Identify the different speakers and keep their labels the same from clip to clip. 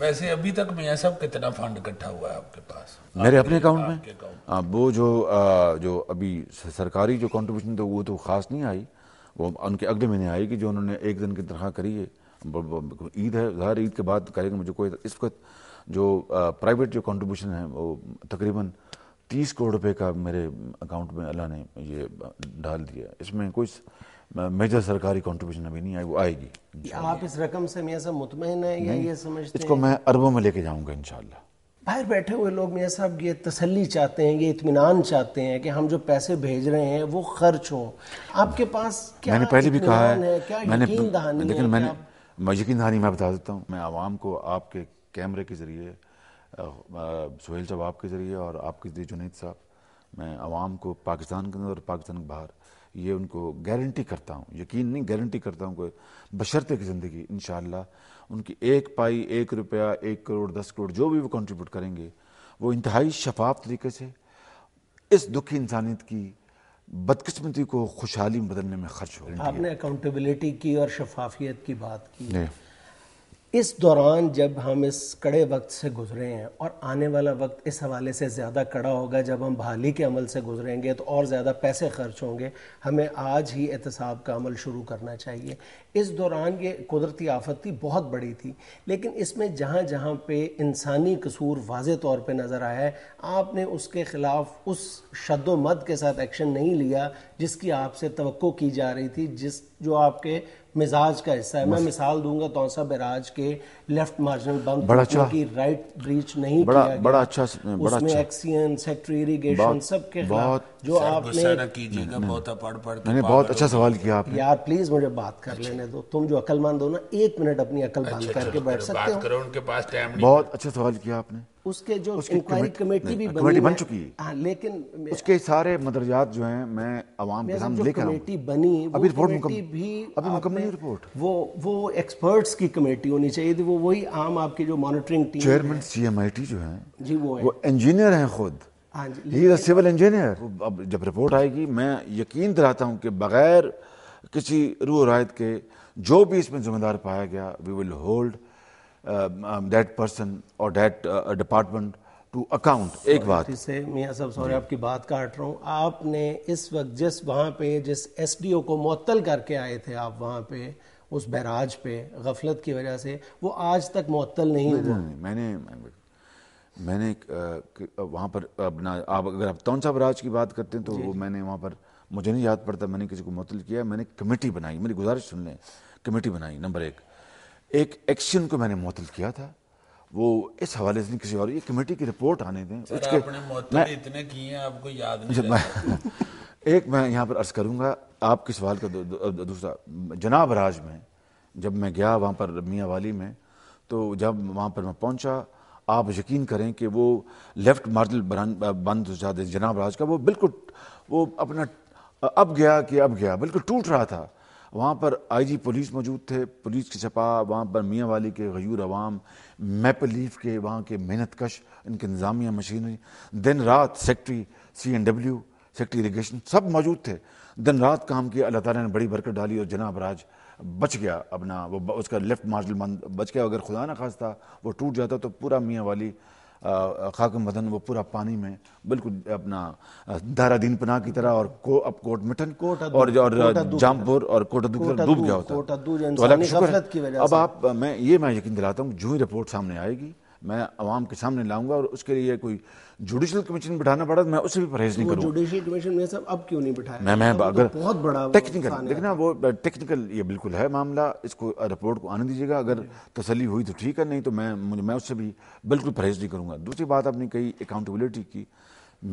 Speaker 1: वैसे अभी तक मियाँ साहब कितना फंड इकट्ठा हुआ है आपके पास मेरे अपने अकाउंट में आ, हाँ, वो जो आ, जो अभी सरकारी जो कंट्रीब्यूशन तो वो तो खास नहीं आई वो उनके अगले महीने आई कि जो उन्होंने एक दिन की तनख्वाह करी है ईद है हर ईद के बाद करेंगे मुझे कोई इस वक्त जो प्राइवेट जो कंट्रीब्यूशन है वो तकरीबन तीस करोड़ रुपए का मेरे अकाउंट में अल्लाह ने ये डाल दिया इसमें कुछ मेजर सरकारी कॉन्ट्रीब्यूशन अभी नहीं आई वो आएगी
Speaker 2: आप इस रकम से मियाँ साहब मुतमिन है या ये समझते इसको
Speaker 1: मैं अरबों में लेके जाऊँगा इनशाला
Speaker 2: बाहर बैठे हुए लोग मियाँ साहब ये तसल्ली चाहते हैं ये इतमान चाहते हैं कि हम जो पैसे भेज रहे हैं वो खर्च हो आपके पास क्या मैंने पहले भी कहा है, है क्या मैंने लेकिन
Speaker 1: मैंने यकीन दहानी मैं बता देता हूँ मैं आवाम को आपके कैमरे के ज़रिए सुहेल जवाब के ज़रिए और आपके ज़रिए जुनेद साहब मैं आवाम को पाकिस्तान के अंदर और पाकिस्तान के बाहर ये उनको गारंटी करता हूँ यकीन नहीं गारंटी करता हूँ कि बशर्ते की ज़िंदगी इन उनकी एक पाई एक रुपया एक करोड़ दस करोड़ जो भी वो कंट्रीब्यूट करेंगे वो इंतहाई शफाफ तरीके से इस दुखी इंसानियत की बदकस्मती को खुशहाली में बदलने में खर्च हो आपने
Speaker 2: अकाउंटेबिलिटी की और शफाफियत की बात की इस दौरान जब हम इस कड़े वक्त से गुजरे हैं और आने वाला वक्त इस हवाले से ज़्यादा कड़ा होगा जब हम बहाली के अमल से गुजरेंगे तो और ज़्यादा पैसे खर्च होंगे हमें आज ही एहतसाब का अमल शुरू करना चाहिए इस दौरान ये कुदरती आफत थी बहुत बड़ी थी लेकिन इसमें जहाँ जहाँ पे इंसानी कसूर वाज तौर पर नज़र आया है आपने उसके ख़िलाफ़ उस शद के साथ एक्शन नहीं लिया जिसकी आपसे तो की जा रही थी जिस जो आपके मिजाज का हिस्सा है मैं मिसाल दूंगा तौसा बैराज के लेफ्ट मार्जिनल बंक अच्छा की राइट ब्रीच नहीं बड़ा किया बड़ा अच्छा बड़ा अच्छा एक्सियन सेक्टरी इरिगेशन सब के बहुत जो आपने
Speaker 1: कीजिएगा बहुत
Speaker 2: पढ़ पढ़ मैंने बहुत अच्छा सवाल किया आपने यार प्लीज मुझे बात कर अच्छा, लेने अच्छा। दो तुम जो अकलमंद हो ना एक मिनट अपनी अकल बंद अच्छा, करके बैठ सकते हो उनके पास टाइम
Speaker 1: बहुत अच्छा सवाल किया आपने
Speaker 2: उसके जो इंक्वायरी कमेटी भी बनी बन चुकी है हाँ लेकिन
Speaker 1: उसके सारे मदरजात जो हैं मैं
Speaker 2: आवाम के सामने लेकर कमेटी बनी अभी रिपोर्ट मुकम्मल भी अभी मुकम्मल नहीं रिपोर्ट वो वो एक्सपर्ट्स की कमेटी होनी चाहिए थी तो वो वही आम आपकी जो मॉनिटरिंग टीम चेयरमैन
Speaker 1: सीएमआईटी जो है जी वो वो इंजीनियर हैं खुद ही सिविल इंजीनियर अब जब रिपोर्ट आएगी मैं यकीन दिलाता हूँ कि बगैर किसी रू रायत के जो भी इसमें जिम्मेदार पाया गया we will hold um, um, that person or that uh, department to account एक बात
Speaker 2: से मियाँ साहब सॉरी आपकी बात काट रहा हूँ आपने इस वक्त जिस वहां पे जिस एसडीओ को मअतल करके आए थे आप वहां पे उस बैराज पे गफलत की वजह से वो आज तक मअतल नहीं हुआ
Speaker 1: मैंने मैंने वहाँ पर अपना आप अगर आप तौन सा बराज की बात करते हैं तो वो मैंने वहाँ पर मुझे नहीं याद पड़ता मैंने किसी को मुतल किया मैंने कमेटी बनाई मेरी गुजारिश सुन लें कमेटी बनाई नंबर एक एक एक्शन को मैंने मुतल किया था वो इस हवाले से नहीं किसी और ये कमेटी की रिपोर्ट आने दें उसके आपने इतने किए हैं आपको याद नहीं अच्छा, मैं, एक मैं यहाँ पर अर्ज करूँगा आपके सवाल का दूसरा जनाब राज में जब मैं गया वहाँ पर मियाँ वाली में तो जब वहाँ पर मैं पहुँचा आप यकीन करें कि वो लेफ्ट मार्जल बंद जनाब राज का वो बिल्कुल वो अपना अब गया कि अब गया बिल्कुल टूट रहा था वहाँ पर आई जी पुलिस मौजूद थे पुलिस की छपा वहाँ पर मियाँ वाली के गयूर अवाम मैपल लीफ के वहाँ के मेहनत कश इनके इंतजामिया मशीनरी दिन रात secretary C N W secretary irrigation सब मौजूद थे दिन रात काम किया अल्लाह ताला ने बड़ी बरकत डाली और जनाब राज बच गया अपना वो उसका लेफ्ट मार्शल बंद बच गया अगर खुदा ना खास था वो टूट जाता तो पूरा मियाँ वाली खाक मदन वो पूरा पानी में बिल्कुल अपना दारा दिन पनाह की तरह और को, अब कोट मिठन कोट और, और जामपुर और कोटा डूब गया होता तो अब आप मैं ये मैं यकीन दिलाता हूँ जो ही रिपोर्ट सामने आएगी मैं आवाम के सामने लाऊंगा और उसके लिए कोई जुडिशल कमीशन बिठाना पड़ा तो मैं उससे भी परहेज नहीं करूँगा
Speaker 2: जुडिशल कमीशन में सब अब क्यों नहीं बिठाया मैं मैं तो अगर बहुत बड़ा टेक्निकल देखना
Speaker 1: वो टेक्निकल ये बिल्कुल है मामला इसको रिपोर्ट को आने दीजिएगा अगर तसली हुई तो ठीक है नहीं तो मैं मुझे मैं उससे भी बिल्कुल परहेज नहीं करूँगा दूसरी बात आपने कही अकाउंटेबिलिटी की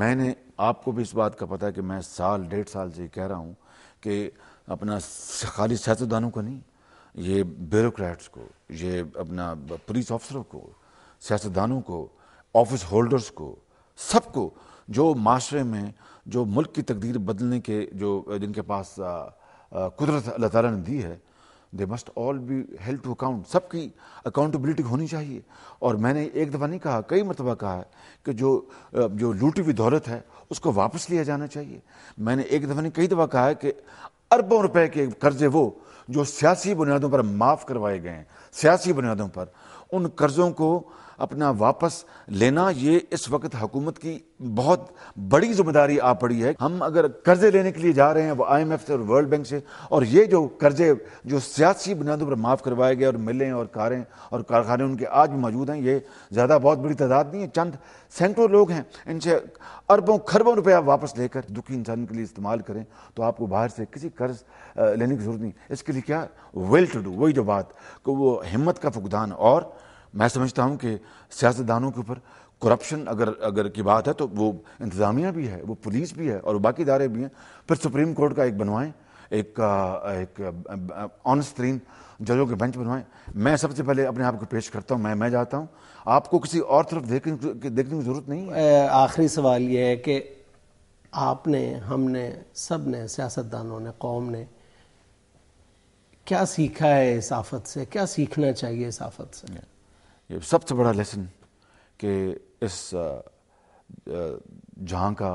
Speaker 1: मैंने आपको भी इस बात का पता है कि मैं साल डेढ़ साल से कह रहा हूँ कि अपना खाली सियासतदानों को नहीं ये ब्यूरोक्रेट्स को ये अपना पुलिस ऑफिसरों को सियासतदानों को ऑफिस होल्डर्स को सबको जो माशरे में जो मुल्क की तकदीर बदलने के जो जिनके पास कुदरत अल्लाह ताला ने दी है they must all be held to account सबकी अकाउंटेबिलिटी होनी चाहिए और मैंने एक दफ़ा नहीं कहा कई मरतबा कहा है कि जो जो लूटी हुई दौलत है उसको वापस लिया जाना चाहिए मैंने एक दफ़ा नहीं कई दफ़ा कहा है कि अरबों रुपए के कर्जे वो जो सियासी बुनियादों पर माफ़ करवाए गए हैं सियासी बुनियादों पर उन कर्ज़ों को अपना वापस लेना ये इस वक्त हुकूमत की बहुत बड़ी जिम्मेदारी आ पड़ी है हम अगर कर्जे लेने के लिए जा रहे हैं वो आई एम एफ से और वर्ल्ड बैंक से और ये जो कर्जे जो सियासी बुनियादों पर माफ़ करवाए गए और मिलें और कारें और कारखाने उनके आज भी मौजूद हैं ये ज़्यादा बहुत बड़ी तादाद नहीं है चंद सैकड़ों लोग हैं इनसे अरबों खरबों रुपया वापस लेकर दुखी इंसान के लिए इस्तेमाल करें तो आपको बाहर से किसी कर्ज लेने की जरूरत नहीं इसके लिए क्या वेल टू डू वही जो बात वो हिम्मत का फुकदान और मैं समझता हूँ कि सियासतदानों के ऊपर करप्शन अगर अगर की बात है तो वो इंतज़ामिया भी है वो पुलिस भी है और बाकी इदारे भी हैं फिर सुप्रीम कोर्ट का एक बनवाएं एक एक ऑन स्क्रीन जजों के बेंच बनवाएं मैं सबसे पहले अपने आप को पेश करता हूँ मैं मैं जाता हूँ आपको किसी और तरफ देखने देखने की ज़रूरत
Speaker 2: नहीं आखिरी सवाल ये है कि आपने हमने सब ने सियासतदानों ने कौम ने क्या सीखा है इस आफत से क्या सीखना चाहिए इस आफत से
Speaker 1: ये सबसे बड़ा लेसन कि इस जहाँ का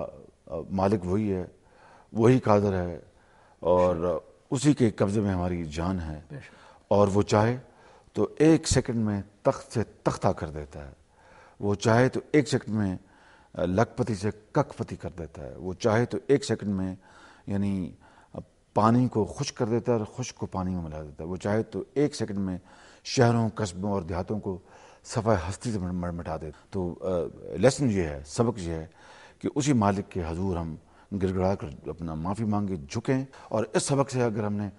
Speaker 1: मालिक वही है वही कादर है और उसी के कब्ज़े में हमारी जान है और वो चाहे तो एक सेकंड में तख्त से तख्ता कर देता है वो चाहे तो एक सेकंड में लखपति से कखपति कर देता है वो चाहे तो एक सेकंड में यानी पानी को खुश कर देता है और खुश को पानी में मिला देता है वो चाहे तो एक सेकंड में शहरों कस्बों और देहातों को सफ़ा हस्ती से मिटा दे तो लेसन ये है सबक ये है कि उसी मालिक के हजूर हम गिड़गड़ा कर अपना माफ़ी मांगे झुकें और इस सबक से अगर हमने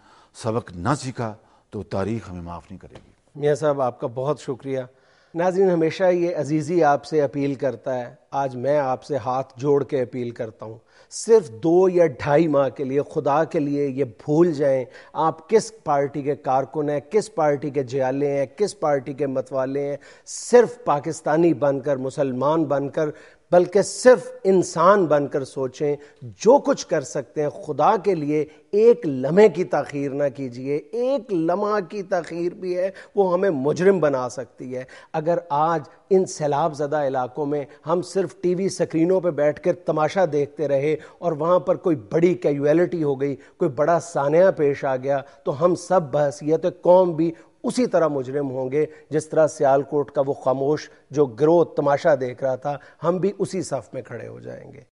Speaker 1: सबक ना सीखा तो तारीख हमें माफ़ नहीं करेगी
Speaker 2: मियाँ साहब आपका बहुत शुक्रिया नाजिन हमेशा ये अजीज़ी आपसे अपील करता है आज मैं आपसे हाथ जोड़ के अपील करता हूँ सिर्फ दो या ढाई माह के लिए खुदा के लिए ये भूल जाएं आप किस पार्टी के कारकुन हैं किस पार्टी के जयाले हैं किस पार्टी के मतवाले हैं सिर्फ पाकिस्तानी बनकर मुसलमान बनकर बल्कि सिर्फ इंसान बनकर सोचें जो कुछ कर सकते हैं खुदा के लिए एक लम्हे की तखीर ना कीजिए एक लम्हा की तखीर भी है वो हमें मुजरिम बना सकती है अगर आज इन सैलाब ज़दा इलाकों में हम सिर्फ टीवी स्क्रीनों पर बैठ कर तमाशा देखते रहे और वहाँ पर कोई बड़ी कैजुअलिटी हो गई कोई बड़ा सानिया पेश आ गया तो हम सब बहसीत कौम भी उसी तरह मुजरम होंगे जिस तरह सियालकोट का वो खामोश जो ग्रोह तमाशा देख रहा था हम भी उसी सफ में खड़े हो जाएंगे